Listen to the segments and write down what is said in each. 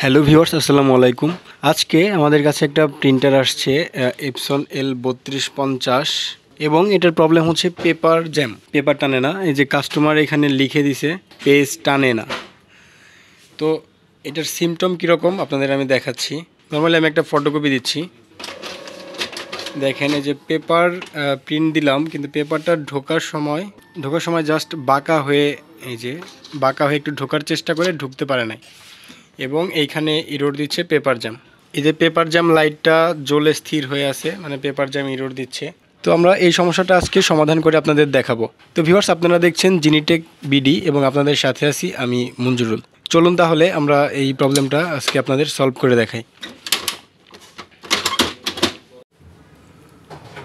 hello viewers আসসালামু আলাইকুম আজকে আমাদের কাছে একটা প্রিন্টার আসছে এপসন এল বত্রিশ পঞ্চাশ এবং এটার প্রবলেম হচ্ছে পেপার জ্যাম পেপার টানে না এই যে কাস্টমার এখানে লিখে দিছে পেজ টানে না তো এটার সিমটম কীরকম আপনাদের আমি দেখাচ্ছি নর্মালি আমি একটা ফটোকপি দিচ্ছি দেখেন এই যে পেপার প্রিন্ট দিলাম কিন্তু পেপারটা ঢোকার সময় ঢোকার সময় জাস্ট বাঁকা হয়ে এই যে বাঁকা হয়ে একটু ঢোকার চেষ্টা করে ঢুকতে পারে নাই এবং এইখানে ইরোড দিচ্ছে পেপার জাম এই যে পেপার জাম লাইটটা জ্বলে স্থির হয়ে আছে মানে পেপার জাম ইরোড দিচ্ছে তো আমরা এই সমস্যাটা আজকে সমাধান করে আপনাদের দেখাবো তো ভিউয়ার্স আপনারা দেখছেন জিনিটেক বিডি এবং আপনাদের সাথে আছি আমি মঞ্জুরুল চলুন তাহলে আমরা এই প্রবলেমটা আজকে আপনাদের সলভ করে দেখাই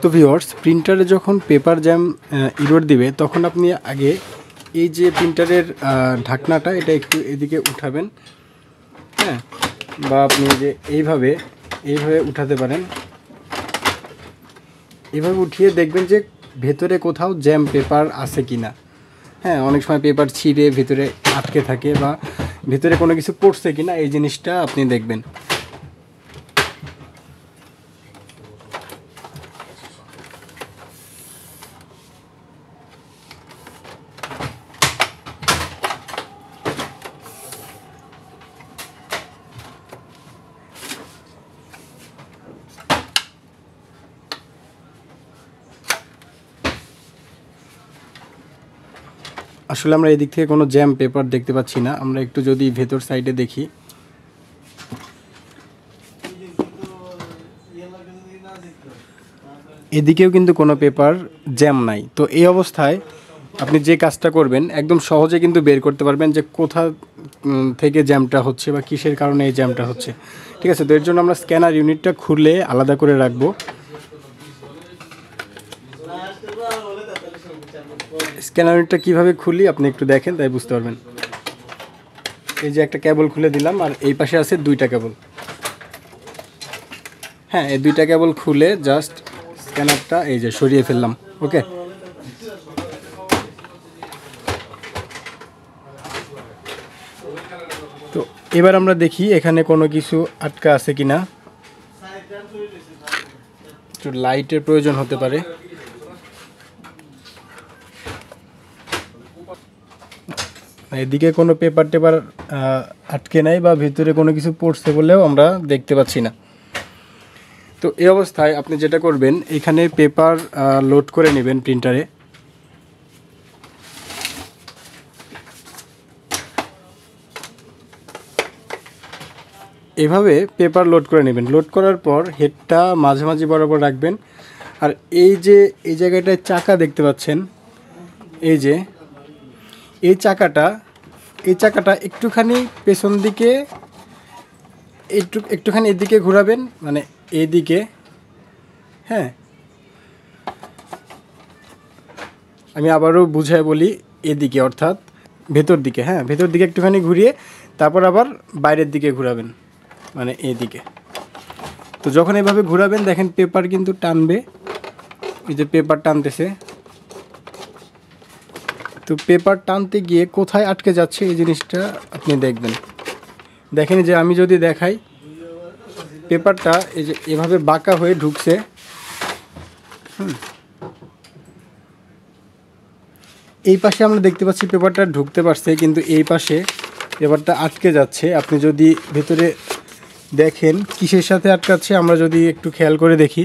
তো ভিওয়ার্স প্রিন্টারে যখন পেপার জ্যাম ইরোড দিবে তখন আপনি আগে এই যে প্রিন্টারের ঢাকনাটা এটা একটু এদিকে উঠাবেন হ্যাঁ বা আপনি যে এইভাবে এইভাবে উঠাতে পারেন এভাবে উঠিয়ে দেখবেন যে ভেতরে কোথাও জ্যাম পেপার আছে কি না হ্যাঁ অনেক সময় পেপার ছিঁড়ে ভেতরে আটকে থাকে বা ভেতরে কোনো কিছু পড়ছে কি না এই জিনিসটা আপনি দেখবেন আসলে আমরা এদিক থেকে কোনো জ্যাম পেপার দেখতে পাচ্ছি না আমরা একটু যদি ভেতর সাইডে দেখি এদিকেও কিন্তু কোনো পেপার জ্যাম নাই তো এই অবস্থায় আপনি যে কাজটা করবেন একদম সহজে কিন্তু বের করতে পারবেন যে কোথা থেকে জ্যামটা হচ্ছে বা কিসের কারণে এই জ্যামটা হচ্ছে ঠিক আছে তো এর জন্য আমরা স্ক্যানার ইউনিটটা খুলে আলাদা করে রাখবো স্ক্যানারটা কিভাবে খুলি আপনি একটু দেখেন তাই বুঝতে পারবেন এই যে একটা কেবল খুলে দিলাম আর এই পাশে আছে দুইটা কেবল হ্যাঁ এই দুইটা কেবল খুলে জাস্ট স্ক্যানারটা এই যে সরিয়ে ফেললাম ওকে তো এবার আমরা দেখি এখানে কোনো কিছু আটকা আছে কি না একটু লাইটের প্রয়োজন হতে পারে মানে এদিকে কোনো পেপার টেপার আটকে নাই বা ভিতরে কোনো কিছু পড়ছে বলেও আমরা দেখতে পাচ্ছি না তো এই অবস্থায় আপনি যেটা করবেন এখানে পেপার লোড করে নেবেন প্রিন্টারে এভাবে পেপার লোড করে নেবেন লোড করার পর হেডটা মাঝামাঝি বরাবর রাখবেন আর এই যে এই জায়গাটায় চাকা দেখতে পাচ্ছেন এই যে এই চাকাটা এই চাকাটা একটুখানি পেছন দিকে একটু একটুখানি এদিকে ঘোরাবেন মানে এদিকে হ্যাঁ আমি আবারও বুঝাই বলি এদিকে অর্থাৎ ভেতর দিকে হ্যাঁ ভেতর দিকে একটুখানি ঘুরিয়ে তারপর আবার বাইরের দিকে ঘুরাবেন মানে এদিকে তো যখন এভাবে ঘুরাবেন দেখেন পেপার কিন্তু টানবে এই যে পেপার টানতেছে তো পেপার টানতে গিয়ে কোথায় আটকে যাচ্ছে এই জিনিসটা আপনি দেখবেন দেখেন যে আমি যদি দেখাই পেপারটা এই যে এভাবে বাঁকা হয়ে ঢুকছে এই পাশে আমরা দেখতে পাচ্ছি পেপারটা ঢুকতে পারছে কিন্তু এই পাশে পেপারটা আটকে যাচ্ছে আপনি যদি ভেতরে দেখেন কিসের সাথে আটকাচ্ছে আমরা যদি একটু খেয়াল করে দেখি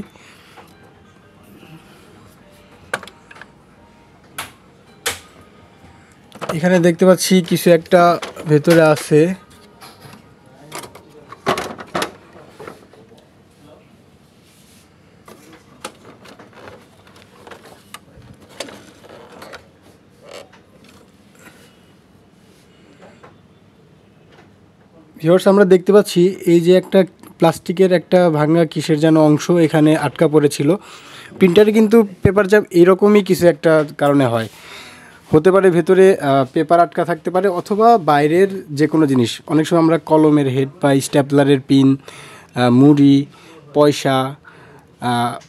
এখানে দেখতে পাচ্ছি কিছু একটা ভেতরে আছে ভিওর্স আমরা দেখতে পাচ্ছি এই যে একটা প্লাস্টিকের একটা ভাঙা কিসের যেন অংশ এখানে আটকা পড়েছিল প্রিন্টারে কিন্তু পেপার জাম এরকমই কিছু একটা কারণে হয় হতে পারে ভেতরে পেপার আটকা থাকতে পারে অথবা বাইরের যে কোনো জিনিস অনেক সময় আমরা কলমের হেড বা স্ট্যাপলারের পিন মুড়ি পয়সা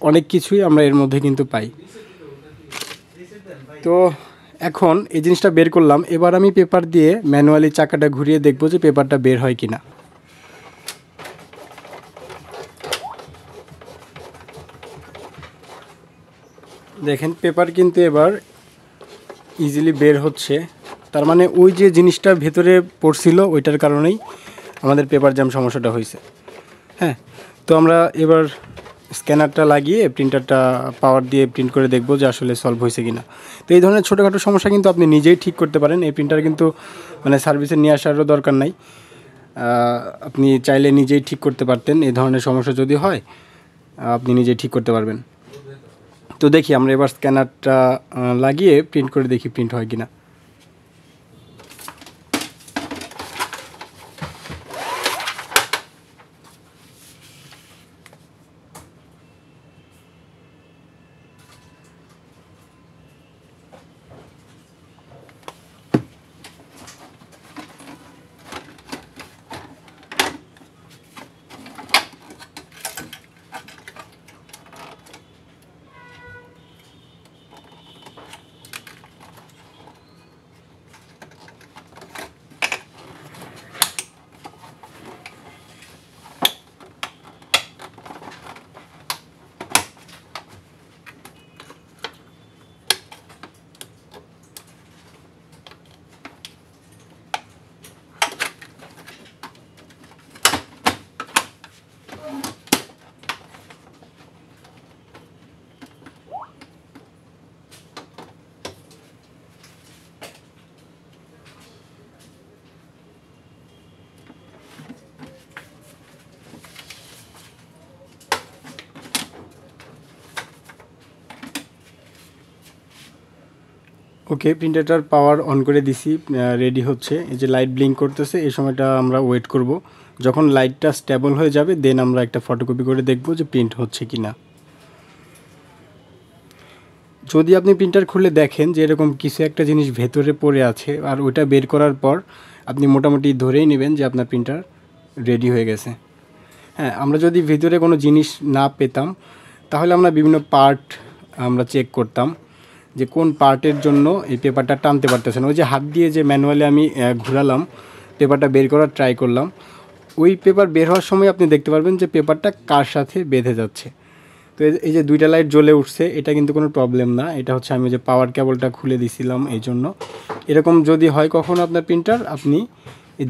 অনেক কিছুই আমরা এর মধ্যে কিন্তু পাই তো এখন এই জিনিসটা বের করলাম এবার আমি পেপার দিয়ে ম্যানুয়ালি চাকাটা ঘুরিয়ে দেখব যে পেপারটা বের হয় কি না দেখেন পেপার কিন্তু এবার ইজিলি বের হচ্ছে তার মানে ওই যে জিনিসটা ভেতরে পড়ছিল ওইটার কারণেই আমাদের পেপার জ্যাম সমস্যাটা হয়েছে হ্যাঁ তো আমরা এবার স্ক্যানারটা লাগিয়ে প্রিন্টারটা পাওয়ার দিয়ে প্রিন্ট করে দেখব যে আসলে সলভ হয়েছে কি না তো এই ধরনের ছোটোখাটো সমস্যা কিন্তু আপনি নিজেই ঠিক করতে পারেন এই প্রিন্টার কিন্তু মানে সার্ভিসে নিয়ে আসারও দরকার নাই আপনি চাইলে নিজেই ঠিক করতে পারতেন এই ধরনের সমস্যা যদি হয় আপনি নিজেই ঠিক করতে পারবেন তো দেখি আমরা এবার স্ক্যানারটা লাগিয়ে প্রিন্ট করে দেখি প্রিন্ট হয় কিনা ওকে প্রিন্টারটার পাওয়ার অন করে দিছি রেডি হচ্ছে এই যে লাইট ব্লিঙ্ক করতেছে এই সময়টা আমরা ওয়েট করব যখন লাইটটা স্টেবল হয়ে যাবে দেন আমরা একটা ফটোকপি করে দেখব যে প্রিন্ট হচ্ছে কি না যদি আপনি প্রিন্টার খুলে দেখেন যে এরকম কিছু একটা জিনিস ভেতরে পড়ে আছে আর ওইটা বের করার পর আপনি মোটামুটি ধরেই নেবেন যে আপনার প্রিন্টার রেডি হয়ে গেছে হ্যাঁ আমরা যদি ভেতরে কোনো জিনিস না পেতাম তাহলে আমরা বিভিন্ন পার্ট আমরা চেক করতাম যে কোন পার্টের জন্য এই পেপারটা টানতে পারতেছে না ওই যে হাত দিয়ে যে ম্যানুয়ালি আমি ঘুরালাম পেপারটা বের করার ট্রাই করলাম ওই পেপার বের হওয়ার সময় আপনি দেখতে পারবেন যে পেপারটা কার সাথে বেঁধে যাচ্ছে তো এই যে দুইটা লাইট জ্বলে উঠছে এটা কিন্তু কোনো প্রবলেম না এটা হচ্ছে আমি যে পাওয়ার কেবলটা খুলে দিছিলাম এই জন্য এরকম যদি হয় কখনো আপনার প্রিন্টার আপনি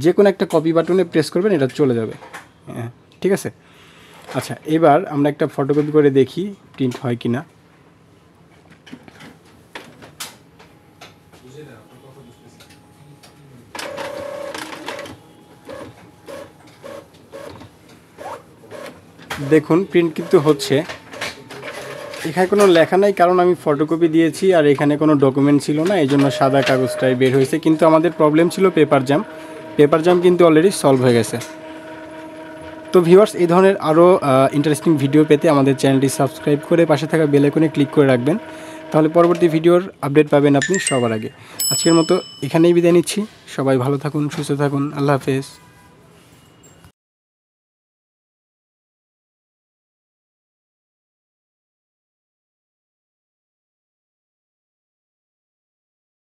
যে কোনো একটা কপি বাটনে প্রেস করবেন এটা চলে যাবে হ্যাঁ ঠিক আছে আচ্ছা এবার আমরা একটা ফটোকপি করে দেখি প্রিন্ট হয় কি না দেখুন প্রিন্ট কিন্তু হচ্ছে এখানে কোনো লেখা নাই কারণ আমি ফটোকপি দিয়েছি আর এখানে কোনো ডকুমেন্ট ছিল না এই জন্য সাদা কাগজটাই বের হয়েছে কিন্তু আমাদের প্রবলেম ছিল পেপার জ্যাম পেপার জ্যাম কিন্তু অলরেডি সলভ হয়ে গেছে তো ভিউয়ার্স এই ধরনের আরও ইন্টারেস্টিং ভিডিও পেতে আমাদের চ্যানেলটি সাবস্ক্রাইব করে পাশে থাকা বেলাইকনে ক্লিক করে রাখবেন তাহলে পরবর্তী ভিডিওর আপডেট পাবেন আপনি সবার আগে আজকের মতো এখানেই বিদায় নিচ্ছি সবাই ভালো থাকুন সুস্থ থাকুন আল্লাহ হাফেজ